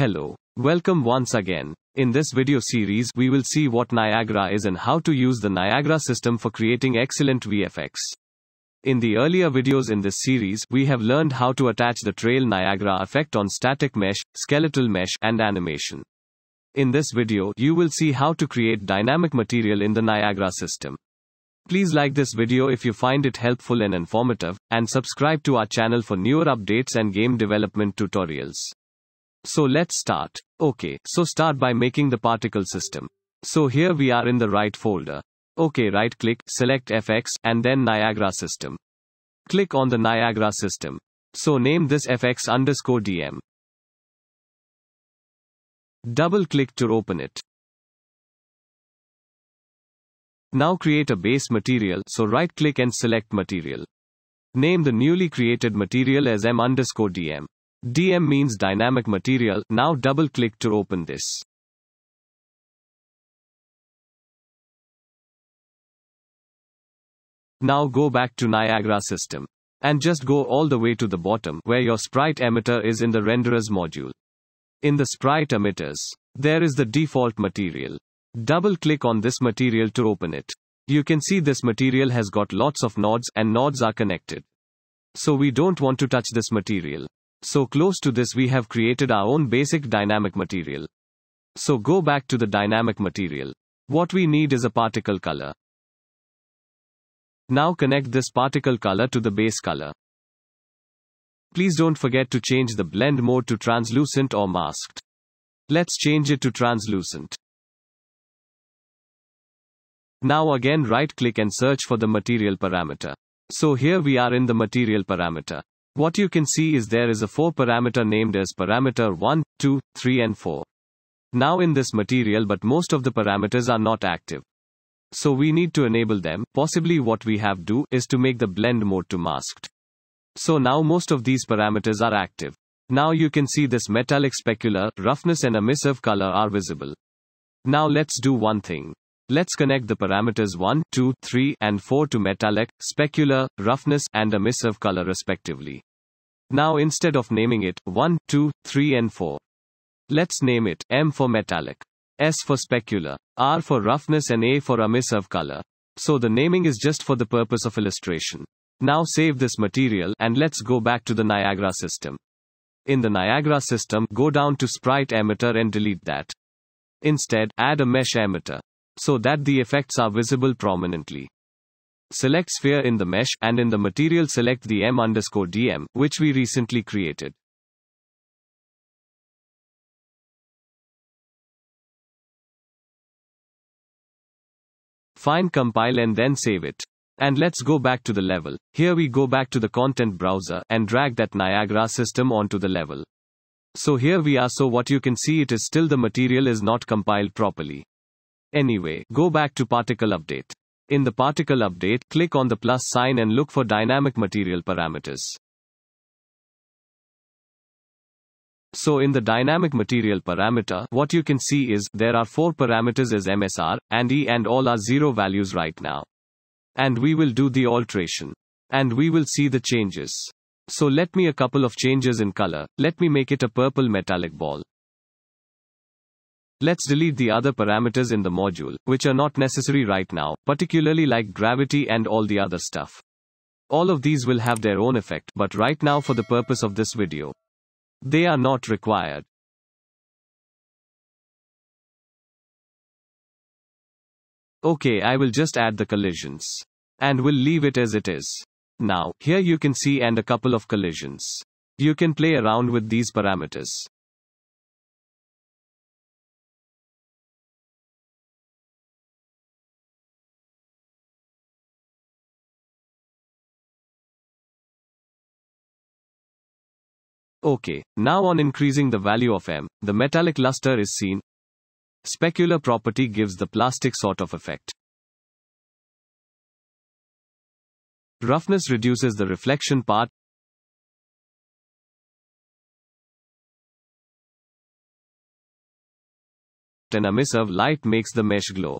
Hello. Welcome once again. In this video series, we will see what Niagara is and how to use the Niagara system for creating excellent VFX. In the earlier videos in this series, we have learned how to attach the trail Niagara effect on static mesh, skeletal mesh, and animation. In this video, you will see how to create dynamic material in the Niagara system. Please like this video if you find it helpful and informative, and subscribe to our channel for newer updates and game development tutorials. So let's start. Okay, so start by making the particle system. So here we are in the right folder. Okay, right click, select FX, and then Niagara system. Click on the Niagara system. So name this FX underscore DM. Double click to open it. Now create a base material, so right click and select material. Name the newly created material as M underscore DM. DM means dynamic material. Now double click to open this. Now go back to Niagara system. And just go all the way to the bottom where your sprite emitter is in the renderers module. In the sprite emitters, there is the default material. Double click on this material to open it. You can see this material has got lots of nodes and nodes are connected. So we don't want to touch this material. So close to this we have created our own basic dynamic material. So go back to the dynamic material. What we need is a particle color. Now connect this particle color to the base color. Please don't forget to change the blend mode to translucent or masked. Let's change it to translucent. Now again right click and search for the material parameter. So here we are in the material parameter. What you can see is there is a 4 parameter named as parameter 1, 2, 3 and 4. Now in this material but most of the parameters are not active. So we need to enable them, possibly what we have do, is to make the blend mode to masked. So now most of these parameters are active. Now you can see this metallic specular, roughness and emissive color are visible. Now let's do one thing. Let's connect the parameters 1, 2, 3 and 4 to metallic, specular, roughness and emissive color respectively. Now instead of naming it 1, 2, 3 and 4, let's name it M for metallic, S for specular, R for roughness and A for emissive color. So the naming is just for the purpose of illustration. Now save this material and let's go back to the Niagara system. In the Niagara system, go down to sprite emitter and delete that. Instead, add a mesh emitter so that the effects are visible prominently. Select sphere in the mesh, and in the material select the M underscore DM, which we recently created. Find compile and then save it. And let's go back to the level. Here we go back to the content browser and drag that Niagara system onto the level. So here we are so what you can see it is still the material is not compiled properly. Anyway, go back to particle update. In the particle update, click on the plus sign and look for dynamic material parameters. So in the dynamic material parameter, what you can see is, there are four parameters as MSR, and E and all are zero values right now. And we will do the alteration. And we will see the changes. So let me a couple of changes in color, let me make it a purple metallic ball. Let's delete the other parameters in the module, which are not necessary right now, particularly like gravity and all the other stuff. All of these will have their own effect, but right now for the purpose of this video, they are not required. Okay, I will just add the collisions. And we'll leave it as it is. Now, here you can see and a couple of collisions. You can play around with these parameters. Okay, now on increasing the value of M, the metallic luster is seen. Specular property gives the plastic sort of effect. Roughness reduces the reflection part. And a miss of light makes the mesh glow.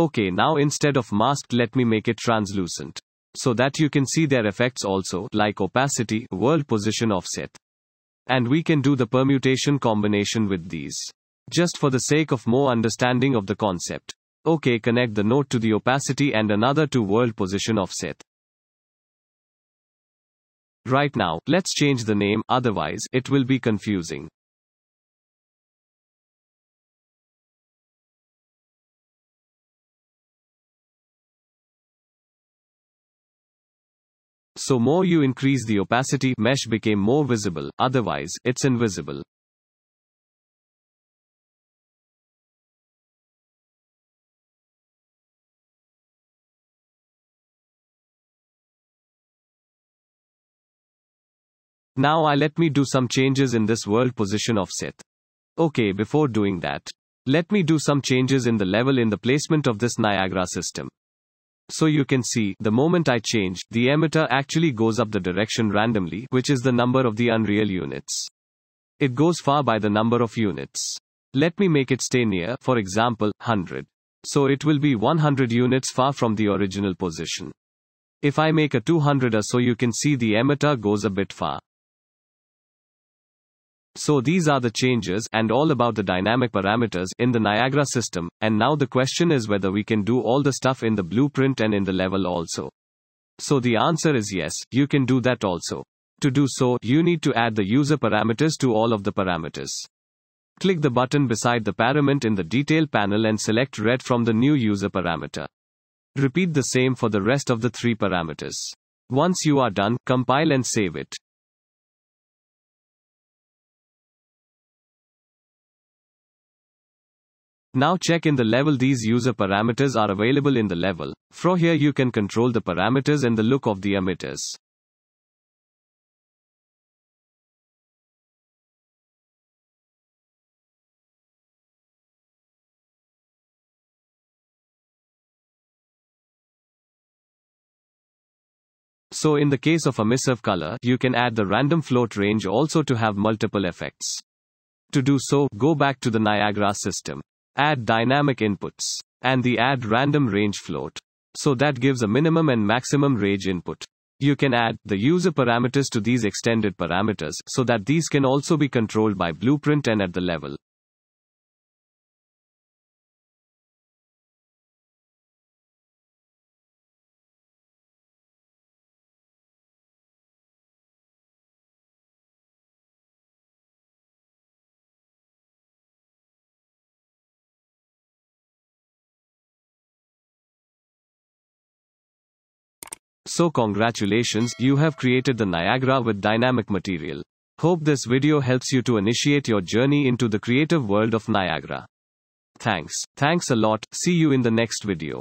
Okay, now instead of masked, let me make it translucent. So that you can see their effects also, like opacity, world position offset. And we can do the permutation combination with these. Just for the sake of more understanding of the concept. Okay, connect the node to the opacity and another to world position offset. Right now, let's change the name, otherwise, it will be confusing. So more you increase the opacity, mesh became more visible, otherwise, it's invisible. Now I let me do some changes in this world position offset. Okay, before doing that, let me do some changes in the level in the placement of this Niagara system. So you can see, the moment I change, the emitter actually goes up the direction randomly, which is the number of the unreal units. It goes far by the number of units. Let me make it stay near, for example, 100. So it will be 100 units far from the original position. If I make a 200 or so you can see the emitter goes a bit far. So these are the changes and all about the dynamic parameters in the Niagara system, and now the question is whether we can do all the stuff in the blueprint and in the level also. So the answer is yes, you can do that also. To do so, you need to add the user parameters to all of the parameters. Click the button beside the parament in the detail panel and select red from the new user parameter. Repeat the same for the rest of the three parameters. Once you are done, compile and save it. Now check in the level these user parameters are available in the level. From here you can control the parameters and the look of the emitters. So in the case of emissive color, you can add the random float range also to have multiple effects. To do so, go back to the Niagara system add dynamic inputs, and the add random range float. So that gives a minimum and maximum range input. You can add the user parameters to these extended parameters so that these can also be controlled by Blueprint and at the level. So congratulations, you have created the Niagara with dynamic material. Hope this video helps you to initiate your journey into the creative world of Niagara. Thanks. Thanks a lot. See you in the next video.